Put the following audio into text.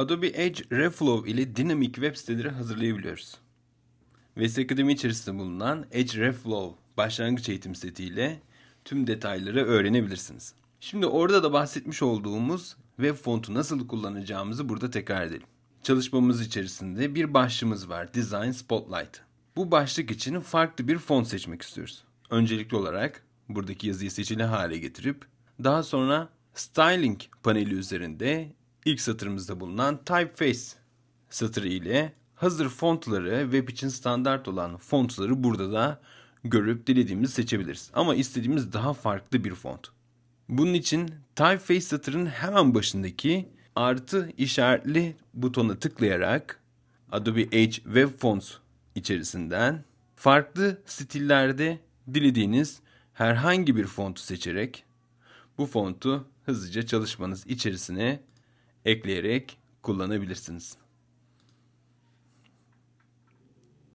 Adobe Edge Reflow ile dinamik web siteleri hazırlayabiliyoruz. VS Akademi içerisinde bulunan Edge Reflow başlangıç eğitim seti ile tüm detayları öğrenebilirsiniz. Şimdi orada da bahsetmiş olduğumuz web fontu nasıl kullanacağımızı burada tekrar edelim. Çalışmamız içerisinde bir başlığımız var Design Spotlight. Bu başlık için farklı bir font seçmek istiyoruz. Öncelikli olarak buradaki yazıyı seçili hale getirip daha sonra Styling paneli üzerinde ilk satırımızda bulunan typeface satırı ile hazır fontları web için standart olan fontları burada da görüp dilediğimizi seçebiliriz. Ama istediğimiz daha farklı bir font. Bunun için typeface satırın hemen başındaki artı işaretli butona tıklayarak Adobe Edge Web Fonts içerisinden farklı stillerde dilediğiniz herhangi bir fontu seçerek bu fontu hızlıca çalışmanız içerisine ekleyerek kullanabilirsiniz.